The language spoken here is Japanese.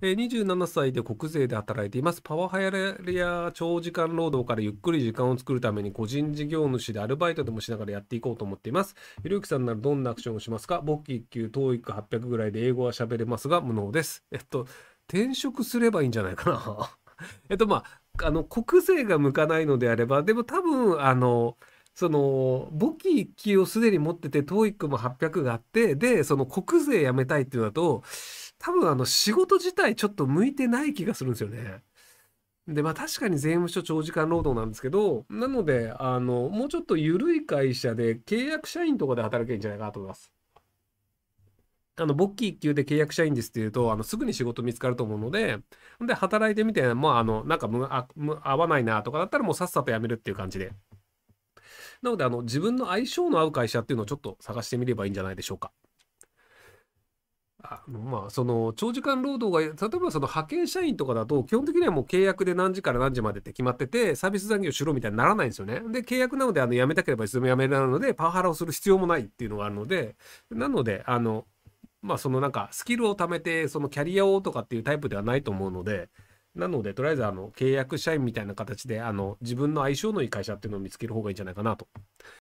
えー、27歳で国税で働いています。パワハラや長時間労働からゆっくり時間を作るために個人事業主でアルバイトでもしながらやっていこうと思っています。ひろゆきさんならどんなアクションをしますか簿記1級、TOEIC 800ぐらいで英語は喋れますが無能です。えっと、転職すればいいんじゃないかな。えっとまあ、あの、国税が向かないのであれば、でも多分、あの、その簿記1級をすでに持ってて TOEIC も800があってでその国税やめたいっていうのだと多分あの仕事自体ちょっと向いてない気がするんですよね。でまあ確かに税務署長時間労働なんですけどなのであのもうちょっと緩い会社で契約社員とかで働けるんじゃないかなと思います。あの、簿記1級で契約社員ですって言うと、あの、すぐに仕事見つかると思うので、で、働いてみて、まあ、あの、なんかむあむ、合わないなとかだったら、もうさっさと辞めるっていう感じで。なので、あの、自分の相性の合う会社っていうのをちょっと探してみればいいんじゃないでしょうか。あまあ、その長時間労働が例えばその派遣社員とかだと基本的にはもう契約で何時から何時までって決まっててサービス残業しろみたいにならないんですよね。で契約なのであの辞めたければいつでも辞められるのでパワハラをする必要もないっていうのがあるのでなのであのまあそのなんかスキルを貯めてそのキャリアをとかっていうタイプではないと思うのでなのでとりあえずあの契約社員みたいな形であの自分の相性のいい会社っていうのを見つける方がいいんじゃないかなと